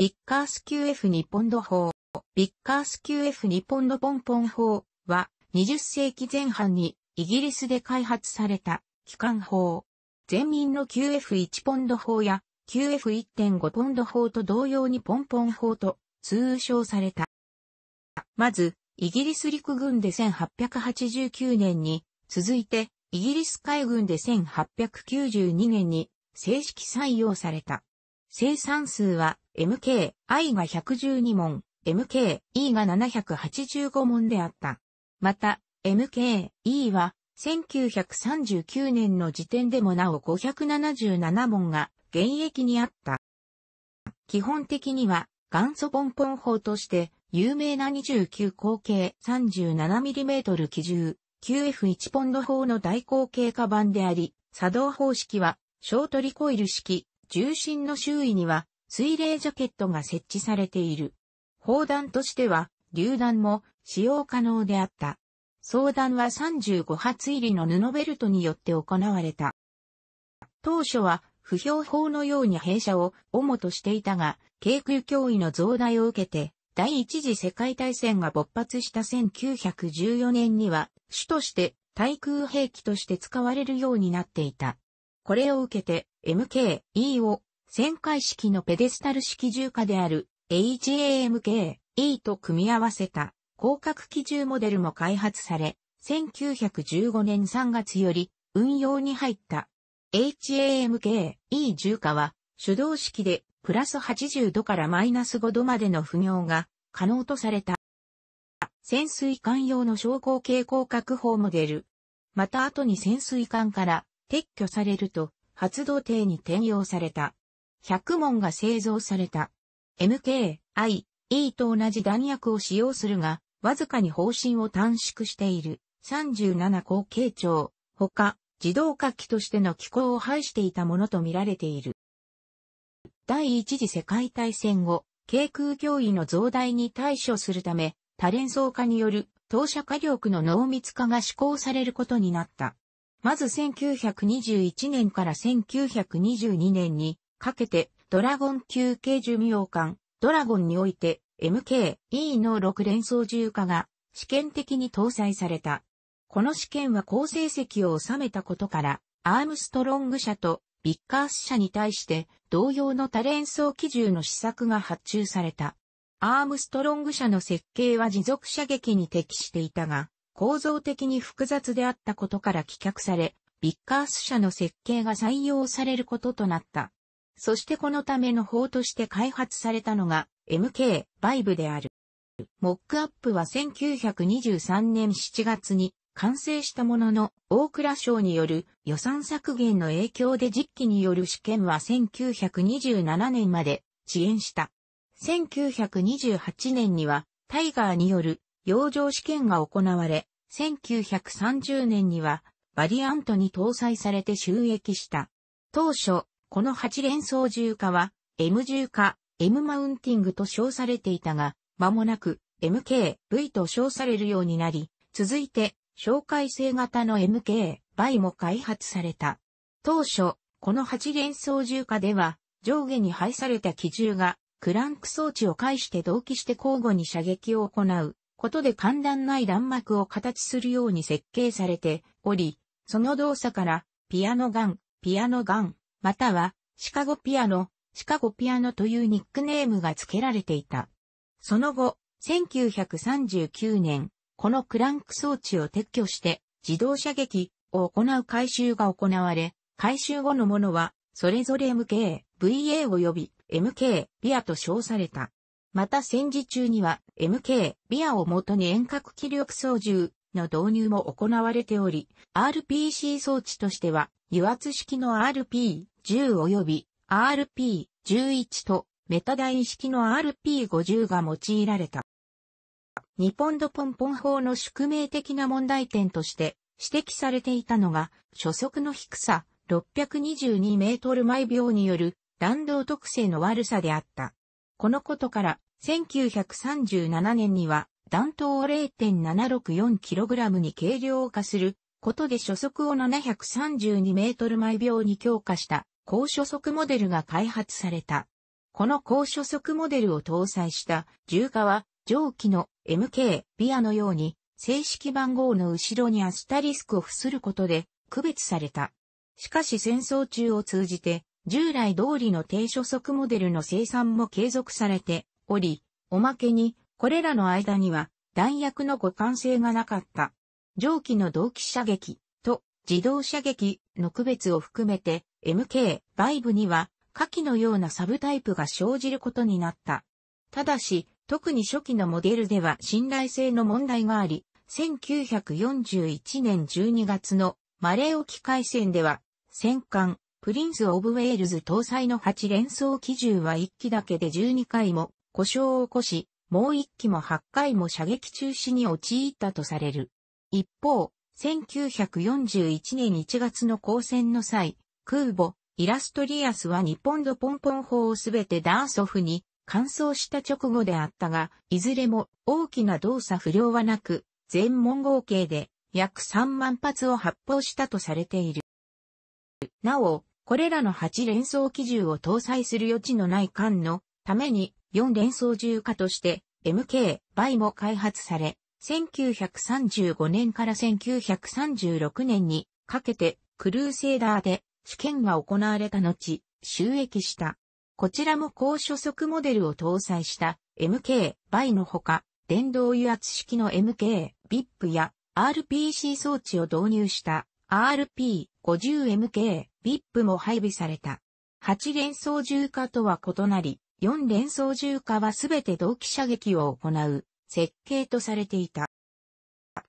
ビッカース QF 2ポンド法。ビッカース QF 2ポンドポンポン法は20世紀前半にイギリスで開発された機関法。全民の QF1 ポンド法や QF1.5 ポンド法と同様にポンポン法と通称された。まず、イギリス陸軍で1889年に、続いて、イギリス海軍で1892年に正式採用された。生産数は MK、I が112問、MK、E が785問であった。また、MK、E は1939年の時点でもなお577問が現役にあった。基本的には元祖ポンポン法として有名な29口径 37mm 機銃 QF1 ポンド法の大口径化版であり、作動方式は小ョコイル式重心の周囲には水冷ジャケットが設置されている。砲弾としては、榴弾も使用可能であった。相談は35発入りの布ベルトによって行われた。当初は不評法のように弊社を主としていたが、軽空脅威の増大を受けて、第一次世界大戦が勃発した1914年には、主として対空兵器として使われるようになっていた。これを受けて、MK-E を旋回式のペデスタル式重化である HAMK-E と組み合わせた広角機重モデルも開発され、1915年3月より運用に入った。HAMK-E 重化は手動式でプラス80度からマイナス5度までの不行が可能とされた。潜水艦用の昇降傾向確保モデル。また後に潜水艦から撤去されると発動艇に転用された。100門が製造された。MK、I、E と同じ弾薬を使用するが、わずかに方針を短縮している。37口径長、ほか、自動火器としての機構を排していたものと見られている。第一次世界大戦後、軽空脅威の増大に対処するため、多連装化による投射火力の濃密化が施行されることになった。まず1921年から1922年にかけてドラゴン級系寿命艦ドラゴンにおいて MKE の6連装重化が試験的に搭載された。この試験は高成績を収めたことからアームストロング社とビッカース社に対して同様の多連装機銃の施策が発注された。アームストロング社の設計は持続射撃に適していたが、構造的に複雑であったことから棄却され、ビッカース社の設計が採用されることとなった。そしてこのための法として開発されたのが MK バイブである。モックアップは1923年7月に完成したものの、大倉省による予算削減の影響で実機による試験は1927年まで遅延した。1928年にはタイガーによる洋上試験が行われ、1930年にはバリアントに搭載されて収益した。当初、この8連装重化は M 重化、M マウンティングと称されていたが、間もなく MK、V と称されるようになり、続いて、紹介性型の MK、倍も開発された。当初、この8連装重化では、上下に配された機銃が、クランク装置を介して同期して交互に射撃を行う、ことで簡単ない弾幕を形するように設計されており、その動作からピアノガン、ピアノガン、またはシカゴピアノ、シカゴピアノというニックネームが付けられていた。その後、1939年、このクランク装置を撤去して自動射撃を行う回収が行われ、回収後のものはそれぞれ MK、VA 及び MK、ピアと称された。また戦時中には MK、ビアをもとに遠隔気力操縦の導入も行われており、RPC 装置としては油圧式の RP10 及び RP11 とメタン式の RP50 が用いられた。ニポンドポンポン法の宿命的な問題点として指摘されていたのが、初速の低さ622メートル毎秒による弾道特性の悪さであった。このことから、1937年には、弾頭を 0.764kg に軽量化することで初速を732メートル毎秒に強化した高初速モデルが開発された。この高初速モデルを搭載した重化は上記の MK ビアのように正式番号の後ろにアスタリスクを付することで区別された。しかし戦争中を通じて従来通りの低所速モデルの生産も継続されており、おまけに、これらの間には、弾薬の互換性がなかった。蒸気の同期射撃と自動射撃の区別を含めて MK、バイブには下記のようなサブタイプが生じることになった。ただし、特に初期のモデルでは信頼性の問題があり、1941年12月のマレー沖海戦では、戦艦プリンス・オブ・ウェールズ搭載の8連装機銃は1機だけで12回も故障を起こし、もう1機も8回も射撃中止に陥ったとされる。一方、1941年1月の交戦の際、空母、イラストリアスは日本のドポンポン砲をすべてダーソフに乾燥した直後であったが、いずれも大きな動作不良はなく、全問合計で約3万発を発砲したとされている。なお、これらの8連装機銃を搭載する余地のない艦のために4連装重化として MK イも開発され、1935年から1936年にかけてクルーセーダーで試験が行われた後、収益した。こちらも高初速モデルを搭載した MK イのほか、電動油圧式の MK、VIP や RPC 装置を導入した RP50MK VIP も配備された。8連装重火とは異なり、4連装重火はすべて同期射撃を行う設計とされていた。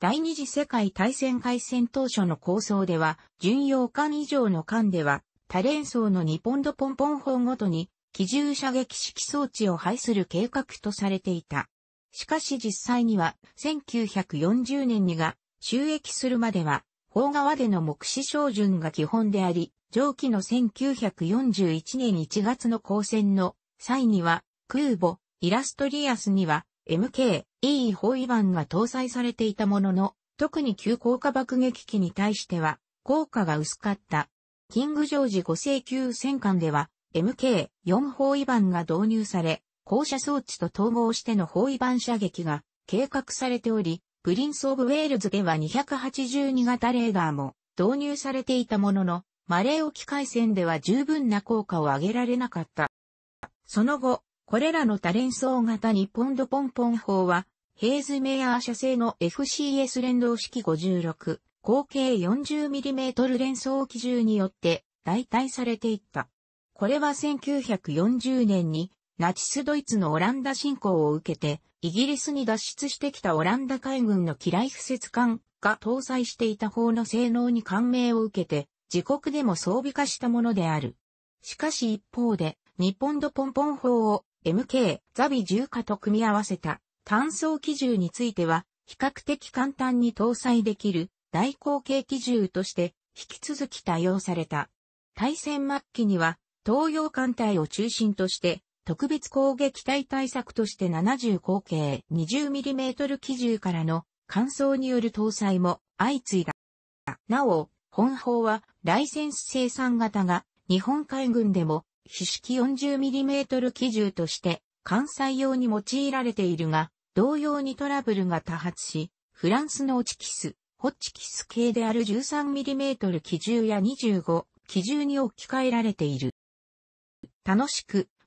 第二次世界大戦開戦当初の構想では、巡洋艦以上の艦では、多連装の2ポンドポンポン砲ごとに、機銃射撃式装置を配する計画とされていた。しかし実際には、1940年にが、収益するまでは、方側での目視照準が基本であり、上記の1941年1月の交戦の際には、空母、イラストリアスには、MK、E 包囲版が搭載されていたものの、特に急降下爆撃機に対しては、効果が薄かった。キングジョージ5世級戦艦では、MK4 包囲版が導入され、降射装置と統合しての包囲版射撃が計画されており、プリンス・オブ・ウェールズでは282型レーダーも導入されていたものの、マレー沖海戦では十分な効果を上げられなかった。その後、これらの多連装型日ポンドポンポン砲は、ヘイズメアー社製の FCS 連動式56、合計 40mm 連装機銃によって代替されていった。これは1940年にナチスドイツのオランダ侵攻を受けて、イギリスに脱出してきたオランダ海軍の機雷不設艦が搭載していた砲の性能に感銘を受けて、自国でも装備化したものである。しかし一方で、日本ドポンポン砲を MK ザビ重火化と組み合わせた単装機銃については、比較的簡単に搭載できる大口径機銃として引き続き多用された。対戦末期には東洋艦隊を中心として特別攻撃隊対策として70口径 20mm 機銃からの乾燥による搭載も相次いだ。なお、本砲はライセンス生産型が日本海軍でも非式 40mm 機銃として関西用に用いられているが、同様にトラブルが多発し、フランスのオチキス、ホッチキス系である 13mm 機銃や25機銃に置き換えられている。楽しく